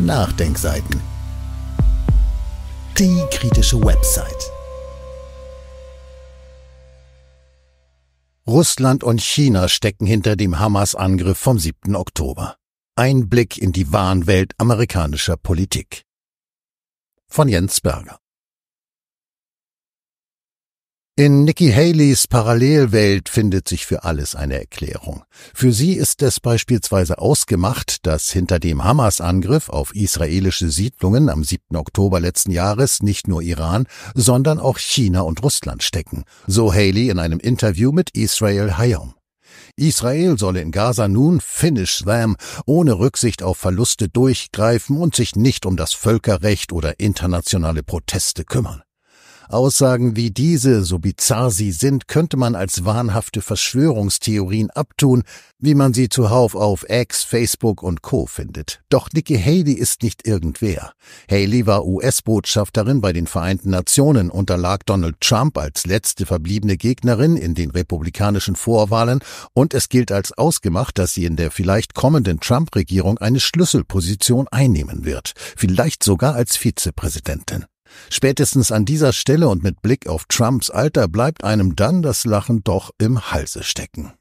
Nachdenkseiten. Die kritische Website. Russland und China stecken hinter dem Hamas-Angriff vom 7. Oktober. Ein Blick in die Wahnwelt amerikanischer Politik. Von Jens Berger. In Nikki Haleys Parallelwelt findet sich für alles eine Erklärung. Für sie ist es beispielsweise ausgemacht, dass hinter dem Hamas-Angriff auf israelische Siedlungen am 7. Oktober letzten Jahres nicht nur Iran, sondern auch China und Russland stecken, so Haley in einem Interview mit Israel Hayom. Israel solle in Gaza nun finish them, ohne Rücksicht auf Verluste durchgreifen und sich nicht um das Völkerrecht oder internationale Proteste kümmern. Aussagen wie diese, so bizarr sie sind, könnte man als wahnhafte Verschwörungstheorien abtun, wie man sie zuhauf auf X, Facebook und Co. findet. Doch Nikki Haley ist nicht irgendwer. Haley war US-Botschafterin bei den Vereinten Nationen, unterlag Donald Trump als letzte verbliebene Gegnerin in den republikanischen Vorwahlen und es gilt als ausgemacht, dass sie in der vielleicht kommenden Trump-Regierung eine Schlüsselposition einnehmen wird. Vielleicht sogar als Vizepräsidentin. Spätestens an dieser Stelle und mit Blick auf Trumps Alter bleibt einem dann das Lachen doch im Halse stecken.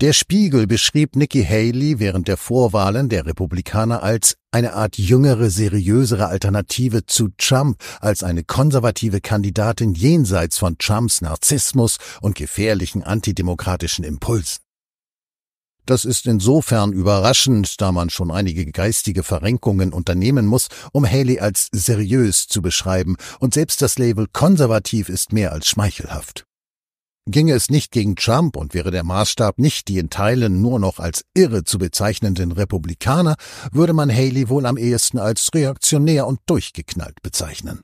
Der Spiegel beschrieb Nikki Haley während der Vorwahlen der Republikaner als eine Art jüngere, seriösere Alternative zu Trump, als eine konservative Kandidatin jenseits von Trumps Narzissmus und gefährlichen antidemokratischen Impulsen. Das ist insofern überraschend, da man schon einige geistige Verrenkungen unternehmen muss, um Haley als seriös zu beschreiben, und selbst das Label konservativ ist mehr als schmeichelhaft. Ginge es nicht gegen Trump und wäre der Maßstab nicht die in Teilen nur noch als irre zu bezeichnenden Republikaner, würde man Haley wohl am ehesten als reaktionär und durchgeknallt bezeichnen.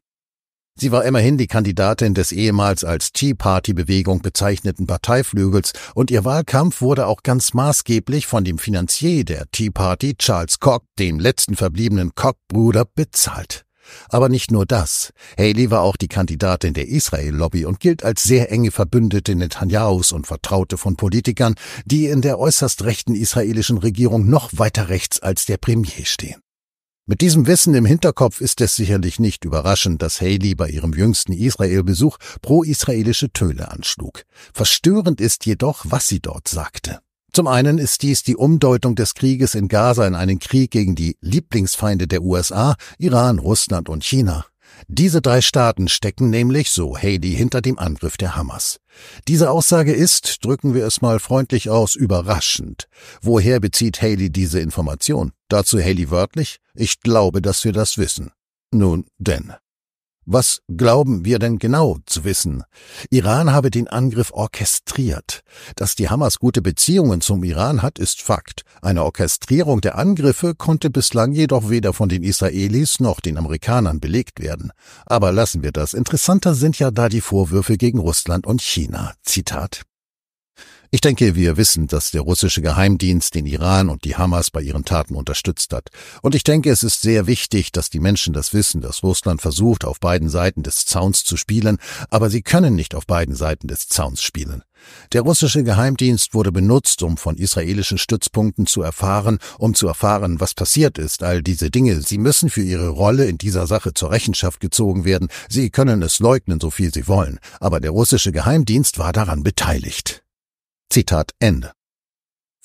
Sie war immerhin die Kandidatin des ehemals als Tea Party Bewegung bezeichneten Parteiflügels und ihr Wahlkampf wurde auch ganz maßgeblich von dem Finanzier der Tea Party Charles Koch, dem letzten verbliebenen Koch-Bruder, bezahlt. Aber nicht nur das. Haley war auch die Kandidatin der Israel-Lobby und gilt als sehr enge Verbündete Netanyahus und Vertraute von Politikern, die in der äußerst rechten israelischen Regierung noch weiter rechts als der Premier stehen. Mit diesem Wissen im Hinterkopf ist es sicherlich nicht überraschend, dass Haley bei ihrem jüngsten Israelbesuch pro-israelische Töne anschlug. Verstörend ist jedoch, was sie dort sagte. Zum einen ist dies die Umdeutung des Krieges in Gaza in einen Krieg gegen die Lieblingsfeinde der USA, Iran, Russland und China. Diese drei Staaten stecken nämlich, so Haley, hinter dem Angriff der Hamas. Diese Aussage ist, drücken wir es mal freundlich aus, überraschend. Woher bezieht Haley diese Information? Dazu Haley wörtlich, ich glaube, dass wir das wissen. Nun denn. Was glauben wir denn genau zu wissen? Iran habe den Angriff orchestriert. Dass die Hamas gute Beziehungen zum Iran hat, ist Fakt. Eine Orchestrierung der Angriffe konnte bislang jedoch weder von den Israelis noch den Amerikanern belegt werden. Aber lassen wir das. Interessanter sind ja da die Vorwürfe gegen Russland und China. Zitat ich denke, wir wissen, dass der russische Geheimdienst den Iran und die Hamas bei ihren Taten unterstützt hat. Und ich denke, es ist sehr wichtig, dass die Menschen das wissen, dass Russland versucht, auf beiden Seiten des Zauns zu spielen, aber sie können nicht auf beiden Seiten des Zauns spielen. Der russische Geheimdienst wurde benutzt, um von israelischen Stützpunkten zu erfahren, um zu erfahren, was passiert ist, all diese Dinge. Sie müssen für ihre Rolle in dieser Sache zur Rechenschaft gezogen werden. Sie können es leugnen, so viel sie wollen. Aber der russische Geheimdienst war daran beteiligt. Zitat Ende.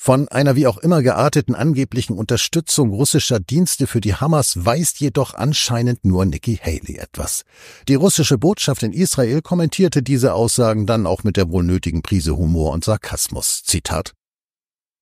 Von einer wie auch immer gearteten angeblichen Unterstützung russischer Dienste für die Hamas weiß jedoch anscheinend nur Nikki Haley etwas. Die russische Botschaft in Israel kommentierte diese Aussagen dann auch mit der wohl nötigen Prise Humor und Sarkasmus. Zitat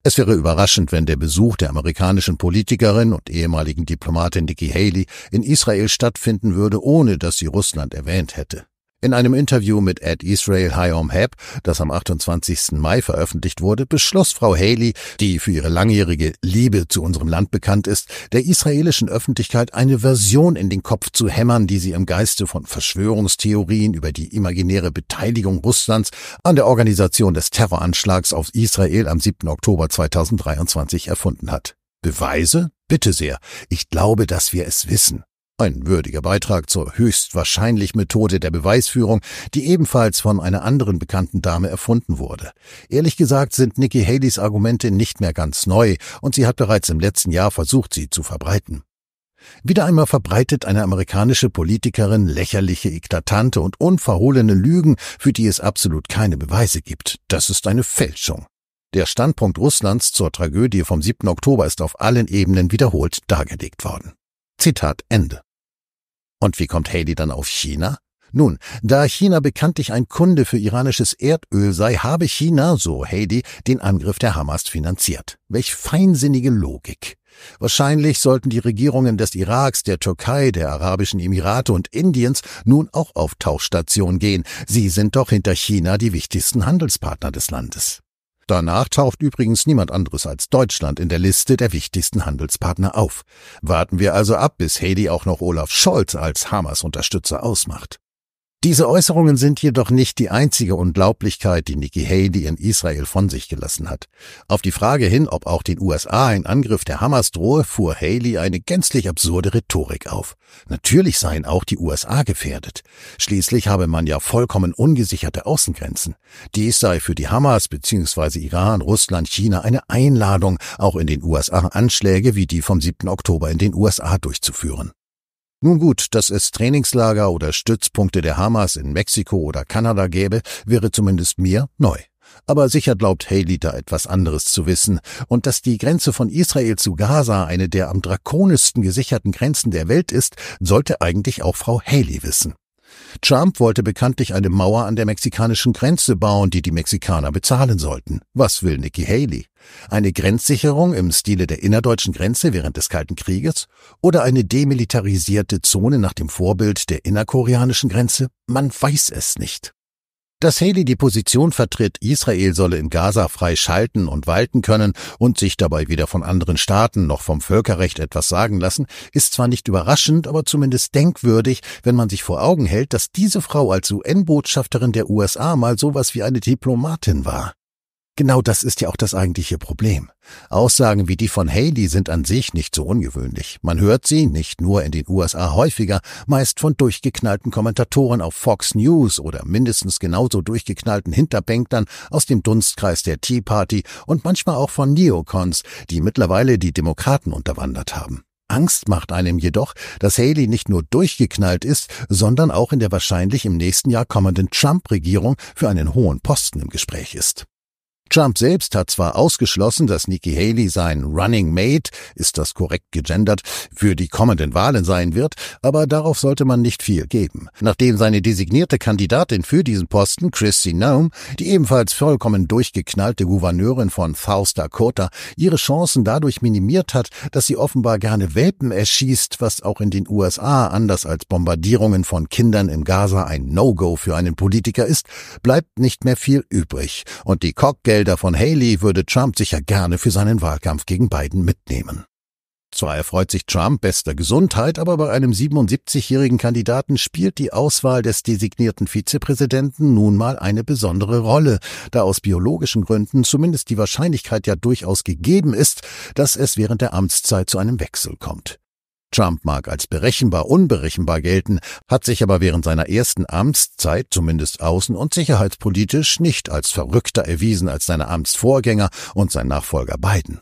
es wäre überraschend, wenn der Besuch der amerikanischen Politikerin und ehemaligen Diplomatin Nikki Haley in Israel stattfinden würde, ohne dass sie Russland erwähnt hätte. In einem Interview mit Ed Israel Hayom Heb, das am 28. Mai veröffentlicht wurde, beschloss Frau Haley, die für ihre langjährige Liebe zu unserem Land bekannt ist, der israelischen Öffentlichkeit eine Version in den Kopf zu hämmern, die sie im Geiste von Verschwörungstheorien über die imaginäre Beteiligung Russlands an der Organisation des Terroranschlags auf Israel am 7. Oktober 2023 erfunden hat. Beweise? Bitte sehr. Ich glaube, dass wir es wissen. Ein würdiger Beitrag zur höchstwahrscheinlich Methode der Beweisführung, die ebenfalls von einer anderen bekannten Dame erfunden wurde. Ehrlich gesagt sind Nikki Haleys Argumente nicht mehr ganz neu und sie hat bereits im letzten Jahr versucht, sie zu verbreiten. Wieder einmal verbreitet eine amerikanische Politikerin lächerliche, eklatante und unverhohlene Lügen, für die es absolut keine Beweise gibt. Das ist eine Fälschung. Der Standpunkt Russlands zur Tragödie vom 7. Oktober ist auf allen Ebenen wiederholt dargelegt worden. Zitat Ende. Und wie kommt Haley dann auf China? Nun, da China bekanntlich ein Kunde für iranisches Erdöl sei, habe China, so Haley, den Angriff der Hamas finanziert. Welch feinsinnige Logik. Wahrscheinlich sollten die Regierungen des Iraks, der Türkei, der Arabischen Emirate und Indiens nun auch auf Tauchstation gehen. Sie sind doch hinter China die wichtigsten Handelspartner des Landes. Danach taucht übrigens niemand anderes als Deutschland in der Liste der wichtigsten Handelspartner auf. Warten wir also ab, bis Haley auch noch Olaf Scholz als Hamas-Unterstützer ausmacht. Diese Äußerungen sind jedoch nicht die einzige Unglaublichkeit, die Nikki Haley in Israel von sich gelassen hat. Auf die Frage hin, ob auch den USA ein Angriff der Hamas drohe, fuhr Haley eine gänzlich absurde Rhetorik auf. Natürlich seien auch die USA gefährdet. Schließlich habe man ja vollkommen ungesicherte Außengrenzen. Dies sei für die Hamas bzw. Iran, Russland, China eine Einladung, auch in den USA Anschläge wie die vom 7. Oktober in den USA durchzuführen. Nun gut, dass es Trainingslager oder Stützpunkte der Hamas in Mexiko oder Kanada gäbe, wäre zumindest mir neu. Aber sicher glaubt Haley da etwas anderes zu wissen, und dass die Grenze von Israel zu Gaza eine der am drakonischsten gesicherten Grenzen der Welt ist, sollte eigentlich auch Frau Haley wissen. Trump wollte bekanntlich eine Mauer an der mexikanischen Grenze bauen, die die Mexikaner bezahlen sollten. Was will Nikki Haley? Eine Grenzsicherung im Stile der innerdeutschen Grenze während des Kalten Krieges oder eine demilitarisierte Zone nach dem Vorbild der innerkoreanischen Grenze? Man weiß es nicht. Dass Haley die Position vertritt, Israel solle in Gaza frei schalten und walten können und sich dabei weder von anderen Staaten noch vom Völkerrecht etwas sagen lassen, ist zwar nicht überraschend, aber zumindest denkwürdig, wenn man sich vor Augen hält, dass diese Frau als UN-Botschafterin der USA mal sowas wie eine Diplomatin war. Genau das ist ja auch das eigentliche Problem. Aussagen wie die von Haley sind an sich nicht so ungewöhnlich. Man hört sie, nicht nur in den USA häufiger, meist von durchgeknallten Kommentatoren auf Fox News oder mindestens genauso durchgeknallten Hinterbänktern aus dem Dunstkreis der Tea Party und manchmal auch von Neocons, die mittlerweile die Demokraten unterwandert haben. Angst macht einem jedoch, dass Haley nicht nur durchgeknallt ist, sondern auch in der wahrscheinlich im nächsten Jahr kommenden Trump-Regierung für einen hohen Posten im Gespräch ist. Trump selbst hat zwar ausgeschlossen, dass Nikki Haley sein Running Mate, ist das korrekt gegendert, für die kommenden Wahlen sein wird, aber darauf sollte man nicht viel geben. Nachdem seine designierte Kandidatin für diesen Posten, Chrissy Noem, die ebenfalls vollkommen durchgeknallte Gouverneurin von South Dakota, ihre Chancen dadurch minimiert hat, dass sie offenbar gerne Welpen erschießt, was auch in den USA anders als Bombardierungen von Kindern im Gaza ein No-Go für einen Politiker ist, bleibt nicht mehr viel übrig. Und die Cockgate Gelder von Haley würde Trump sicher gerne für seinen Wahlkampf gegen Biden mitnehmen. Zwar erfreut sich Trump bester Gesundheit, aber bei einem 77-jährigen Kandidaten spielt die Auswahl des designierten Vizepräsidenten nun mal eine besondere Rolle, da aus biologischen Gründen zumindest die Wahrscheinlichkeit ja durchaus gegeben ist, dass es während der Amtszeit zu einem Wechsel kommt. Trump mag als berechenbar unberechenbar gelten, hat sich aber während seiner ersten Amtszeit zumindest außen- und sicherheitspolitisch nicht als verrückter erwiesen als seine Amtsvorgänger und sein Nachfolger Biden.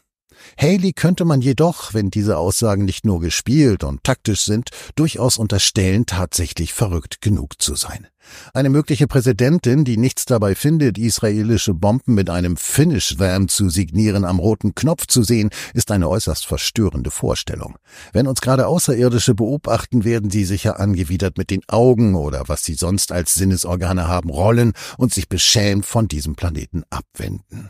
Haley könnte man jedoch, wenn diese Aussagen nicht nur gespielt und taktisch sind, durchaus unterstellen, tatsächlich verrückt genug zu sein. Eine mögliche Präsidentin, die nichts dabei findet, israelische Bomben mit einem Finish Van zu signieren, am roten Knopf zu sehen, ist eine äußerst verstörende Vorstellung. Wenn uns gerade Außerirdische beobachten, werden sie sicher angewidert mit den Augen oder was sie sonst als Sinnesorgane haben, rollen und sich beschämt von diesem Planeten abwenden.